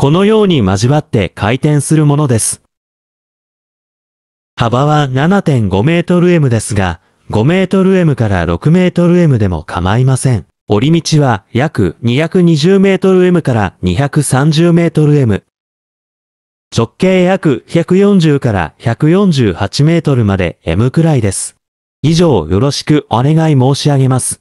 このように交わって回転するものです。幅は7.5メートル M ですが、5メートル M から6メートル M でも構いません。折り道は約220メートル M から230メートル M。直径約140から148メートルまで M くらいです。以上よろしくお願い申し上げます。